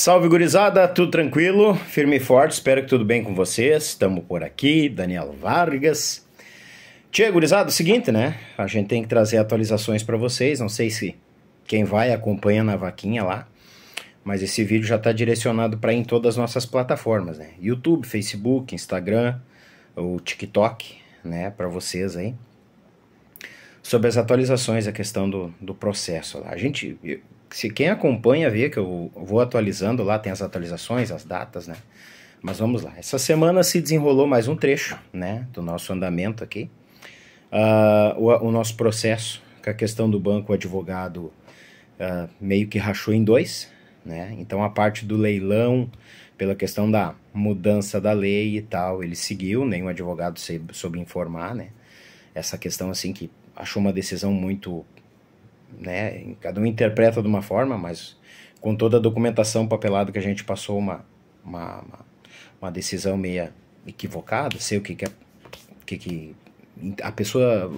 Salve gurizada, tudo tranquilo? Firme e forte, espero que tudo bem com vocês. Estamos por aqui, Daniel Vargas. Tia gurizada, é o seguinte, né? A gente tem que trazer atualizações para vocês. Não sei se quem vai acompanha na vaquinha lá, mas esse vídeo já está direcionado para em todas as nossas plataformas, né? YouTube, Facebook, Instagram, o TikTok, né? Para vocês aí. Sobre as atualizações, a questão do, do processo lá. A gente, se quem acompanha vê que eu vou atualizando lá, tem as atualizações, as datas, né? Mas vamos lá. Essa semana se desenrolou mais um trecho, né, do nosso andamento aqui. Uh, o, o, nosso processo com a questão do banco, o advogado uh, meio que rachou em dois, né? Então a parte do leilão, pela questão da mudança da lei e tal, ele seguiu, nenhum advogado soube informar, né? Essa questão assim que achou uma decisão muito né? Cada um interpreta de uma forma, mas com toda a documentação papelada que a gente passou uma, uma, uma, uma decisão meia equivocada, sei o que que, a, é, que, que a pessoa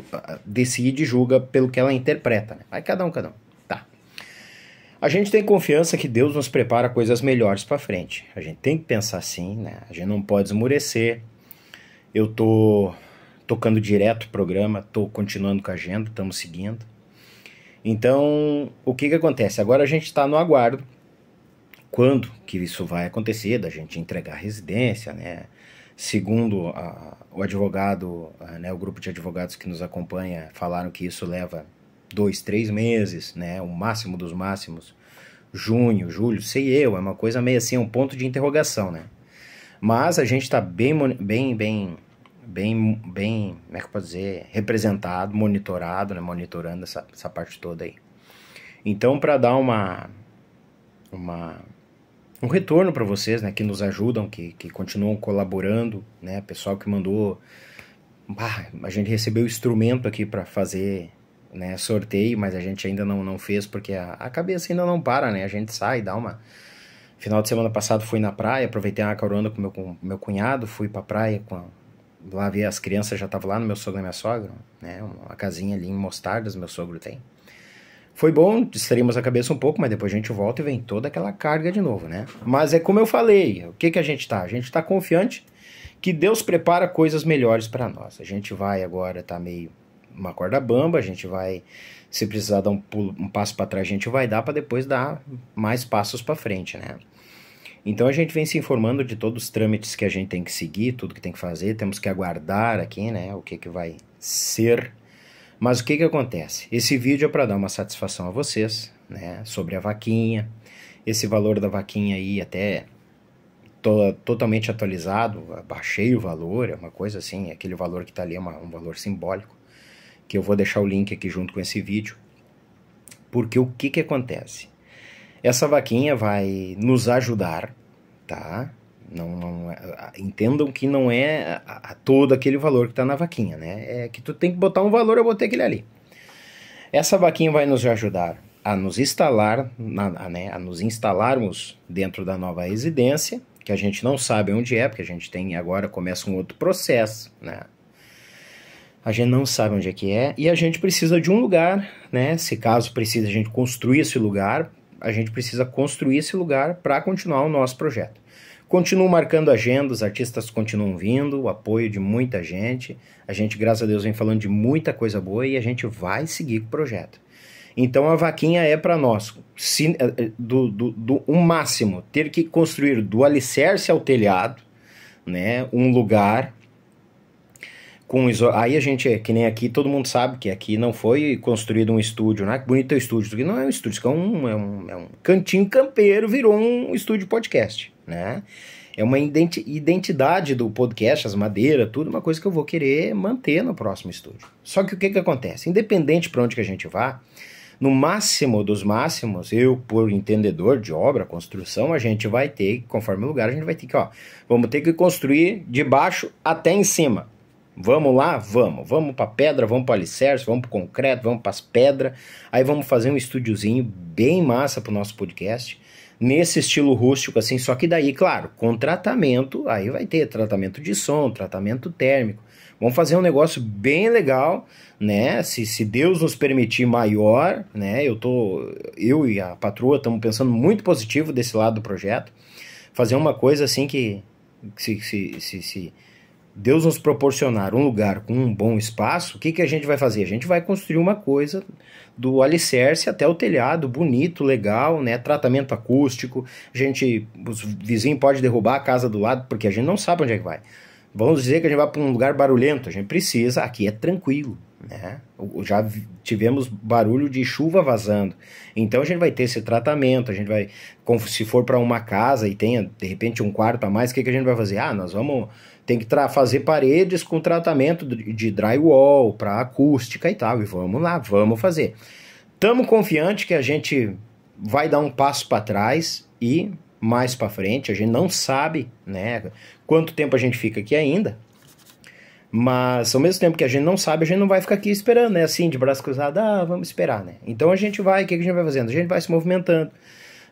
decide e julga pelo que ela interpreta, né? Aí cada um, cada um. Tá. A gente tem confiança que Deus nos prepara coisas melhores para frente. A gente tem que pensar assim, né? A gente não pode esmurecer. Eu tô tocando direto o programa, tô continuando com a agenda, estamos seguindo. Então, o que, que acontece? Agora a gente está no aguardo quando que isso vai acontecer, da gente entregar a residência, né? Segundo a, o advogado, a, né, o grupo de advogados que nos acompanha, falaram que isso leva dois, três meses, né? O máximo dos máximos, junho, julho, sei eu, é uma coisa meio assim, um ponto de interrogação, né? Mas a gente está bem, bem, bem bem, bem, como é que eu posso dizer, representado, monitorado, né? monitorando essa, essa parte toda aí. Então, para dar uma, uma, um retorno para vocês, né, que nos ajudam, que, que continuam colaborando, né, pessoal que mandou, bah, a gente recebeu instrumento aqui para fazer, né, sorteio, mas a gente ainda não, não fez porque a, a cabeça ainda não para, né, a gente sai, dá uma, final de semana passado fui na praia, aproveitei uma carona com meu, com meu cunhado, fui pra praia com lá ver as crianças já estavam lá no meu sogro e minha sogra, né? Uma casinha ali em Mostardas, meu sogro tem. Foi bom, distraímos a cabeça um pouco, mas depois a gente volta e vem toda aquela carga de novo, né? Mas é como eu falei, o que, que a gente tá? A gente tá confiante que Deus prepara coisas melhores para nós. A gente vai agora tá meio uma corda bamba, a gente vai se precisar dar um pulo, um passo para trás, a gente vai dar para depois dar mais passos para frente, né? Então a gente vem se informando de todos os trâmites que a gente tem que seguir, tudo que tem que fazer, temos que aguardar aqui, né, o que que vai ser. Mas o que que acontece? Esse vídeo é para dar uma satisfação a vocês, né, sobre a vaquinha. Esse valor da vaquinha aí até totalmente atualizado, baixei o valor, é uma coisa assim, aquele valor que está ali é uma, um valor simbólico, que eu vou deixar o link aqui junto com esse vídeo. Porque o que que acontece? Essa vaquinha vai nos ajudar tá? Não, não é, entendam que não é a, a todo aquele valor que está na vaquinha, né? É que tu tem que botar um valor, eu botei aquele ali. Essa vaquinha vai nos ajudar a nos instalar, a, né, a nos instalarmos dentro da nova residência, que a gente não sabe onde é, porque a gente tem agora começa um outro processo, né? A gente não sabe onde é que é e a gente precisa de um lugar, né? Se caso precisa a gente construir esse lugar a gente precisa construir esse lugar para continuar o nosso projeto. Continuo marcando agenda, os artistas continuam vindo, o apoio de muita gente. A gente, graças a Deus, vem falando de muita coisa boa e a gente vai seguir com o projeto. Então a vaquinha é para nós, se, eh, eh, do, do, do um máximo, ter que construir do alicerce ao telhado, né, um lugar com aí a gente é, que nem aqui todo mundo sabe que aqui não foi construído um estúdio né que bonito é o estúdio isso aqui não é um estúdio é um, é um, é um cantinho campeiro virou um estúdio podcast né é uma identidade do podcast as madeiras tudo uma coisa que eu vou querer manter no próximo estúdio só que o que que acontece independente para onde que a gente vá no máximo dos máximos, eu, por entendedor de obra, construção, a gente vai ter, conforme o lugar, a gente vai ter que, ó, vamos ter que construir de baixo até em cima. Vamos lá? Vamos. Vamos para pedra, vamos para alicerce, vamos para concreto, vamos para as pedras. Aí vamos fazer um estúdiozinho bem massa para o nosso podcast, nesse estilo rústico assim, só que daí, claro, com tratamento, aí vai ter tratamento de som, tratamento térmico. Vamos fazer um negócio bem legal, né? Se, se Deus nos permitir maior, né? Eu tô, eu e a patroa estamos pensando muito positivo desse lado do projeto. Fazer uma coisa assim que se, se, se, se Deus nos proporcionar um lugar com um bom espaço, o que, que a gente vai fazer? A gente vai construir uma coisa do alicerce até o telhado, bonito, legal, né? Tratamento acústico. A gente, os vizinhos pode derrubar a casa do lado, porque a gente não sabe onde é que vai. Vamos dizer que a gente vai para um lugar barulhento, a gente precisa, aqui é tranquilo. Né? Já tivemos barulho de chuva vazando. Então a gente vai ter esse tratamento, a gente vai, se for para uma casa e tenha de repente um quarto a mais, o que, que a gente vai fazer? Ah, nós vamos tem que fazer paredes com tratamento de drywall para acústica e tal. E vamos lá, vamos fazer. Estamos confiante que a gente vai dar um passo para trás e mais para frente. A gente não sabe, né, quanto tempo a gente fica aqui ainda. Mas ao mesmo tempo que a gente não sabe, a gente não vai ficar aqui esperando, né? Assim, de braço cruzado, ah, vamos esperar, né? Então a gente vai, o que a gente vai fazendo? A gente vai se movimentando,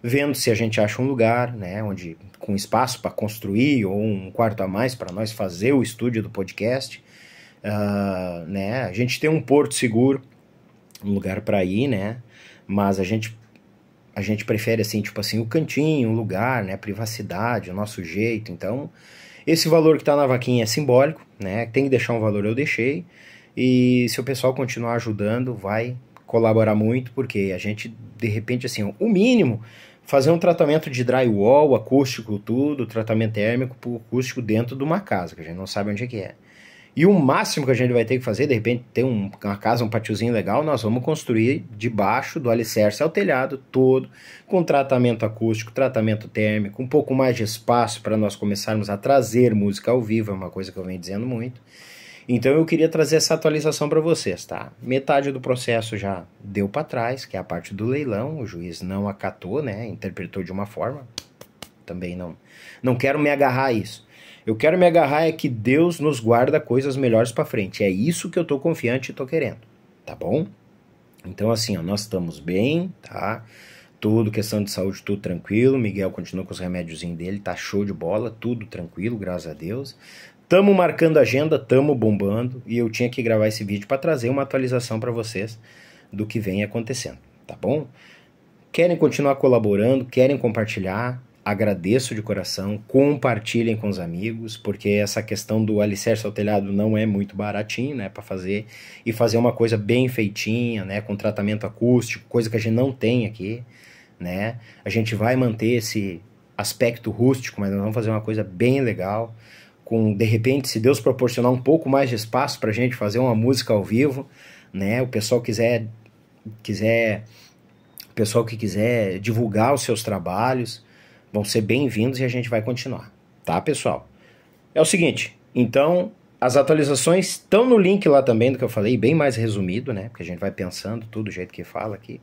vendo se a gente acha um lugar, né? Onde com espaço para construir ou um quarto a mais para nós fazer o estúdio do podcast, uh, né? A gente tem um porto seguro, um lugar para ir, né? Mas a gente a gente prefere assim, tipo assim, o cantinho, o lugar, né? A privacidade, o nosso jeito. Então esse valor que está na vaquinha é simbólico, né? Tem que deixar um valor, eu deixei. E se o pessoal continuar ajudando, vai colaborar muito, porque a gente, de repente, assim, o mínimo, fazer um tratamento de drywall, acústico, tudo, tratamento térmico, acústico dentro de uma casa, que a gente não sabe onde é que é. E o máximo que a gente vai ter que fazer, de repente, ter um, uma casa, um patiozinho legal, nós vamos construir debaixo do alicerce ao é telhado todo, com tratamento acústico, tratamento térmico, um pouco mais de espaço para nós começarmos a trazer música ao vivo, é uma coisa que eu venho dizendo muito. Então eu queria trazer essa atualização para vocês, tá? Metade do processo já deu para trás, que é a parte do leilão, o juiz não acatou, né? Interpretou de uma forma. Também não não quero me agarrar a isso. Eu quero me agarrar é que Deus nos guarda coisas melhores para frente. É isso que eu tô confiante e tô querendo, tá bom? Então assim, ó, nós estamos bem, tá? Tudo, questão de saúde, tudo tranquilo. Miguel continua com os remédiozinhos dele, tá show de bola, tudo tranquilo, graças a Deus. Tamo marcando agenda, tamo bombando e eu tinha que gravar esse vídeo para trazer uma atualização para vocês do que vem acontecendo, tá bom? Querem continuar colaborando, querem compartilhar, agradeço de coração, compartilhem com os amigos, porque essa questão do alicerce ao telhado não é muito baratinho, né, para fazer e fazer uma coisa bem feitinha, né, com tratamento acústico, coisa que a gente não tem aqui, né? A gente vai manter esse aspecto rústico, mas nós vamos fazer uma coisa bem legal, com de repente, se Deus proporcionar um pouco mais de espaço para a gente fazer uma música ao vivo, né? O pessoal quiser quiser o pessoal que quiser divulgar os seus trabalhos, vão ser bem-vindos e a gente vai continuar, tá, pessoal? É o seguinte, então as atualizações estão no link lá também do que eu falei, bem mais resumido, né? Porque a gente vai pensando tudo do jeito que fala aqui.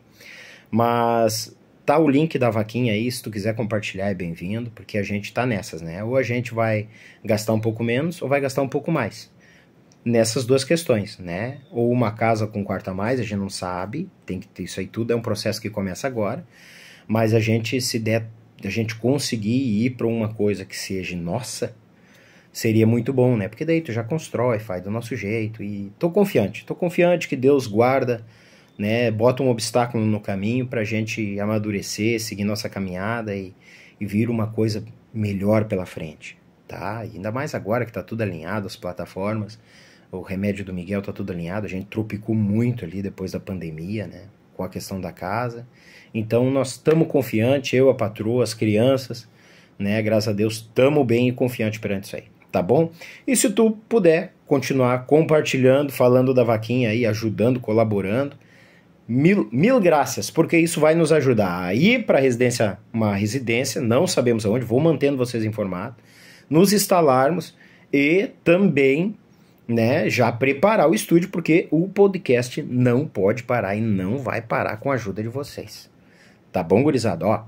Mas tá o link da vaquinha aí, se tu quiser compartilhar é bem-vindo, porque a gente tá nessas, né? Ou a gente vai gastar um pouco menos ou vai gastar um pouco mais. Nessas duas questões, né? Ou uma casa com um quarto a mais, a gente não sabe, tem que ter isso aí tudo, é um processo que começa agora. Mas a gente se der a gente conseguir ir para uma coisa que seja nossa, seria muito bom, né? Porque daí tu já constrói, faz do nosso jeito e tô confiante, tô confiante que Deus guarda, né? Bota um obstáculo no caminho para a gente amadurecer, seguir nossa caminhada e, e vir uma coisa melhor pela frente, tá? E ainda mais agora que tá tudo alinhado, as plataformas, o remédio do Miguel tá tudo alinhado, a gente tropicou muito ali depois da pandemia, né? com a questão da casa. Então nós estamos confiantes, eu, a patroa, as crianças, né? Graças a Deus, estamos bem e confiante perante isso aí, tá bom? E se tu puder continuar compartilhando, falando da vaquinha aí, ajudando, colaborando, mil, mil graças, porque isso vai nos ajudar a ir para residência, uma residência, não sabemos aonde, vou mantendo vocês informados, nos instalarmos e também né, já preparar o estúdio, porque o podcast não pode parar e não vai parar com a ajuda de vocês. Tá bom, gurizada? Ó,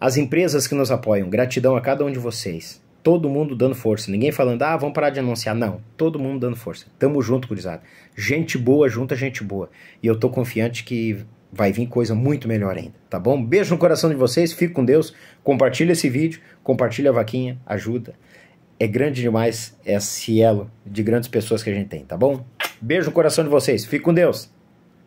as empresas que nos apoiam, gratidão a cada um de vocês. Todo mundo dando força, ninguém falando, ah, vamos parar de anunciar. Não, todo mundo dando força. Tamo junto, gurizada. Gente boa junta gente boa. E eu tô confiante que vai vir coisa muito melhor ainda, tá bom? Beijo no coração de vocês, fico com Deus, compartilha esse vídeo, compartilha a vaquinha, ajuda é grande demais esse é elo de grandes pessoas que a gente tem, tá bom? Beijo no coração de vocês. Fique com Deus.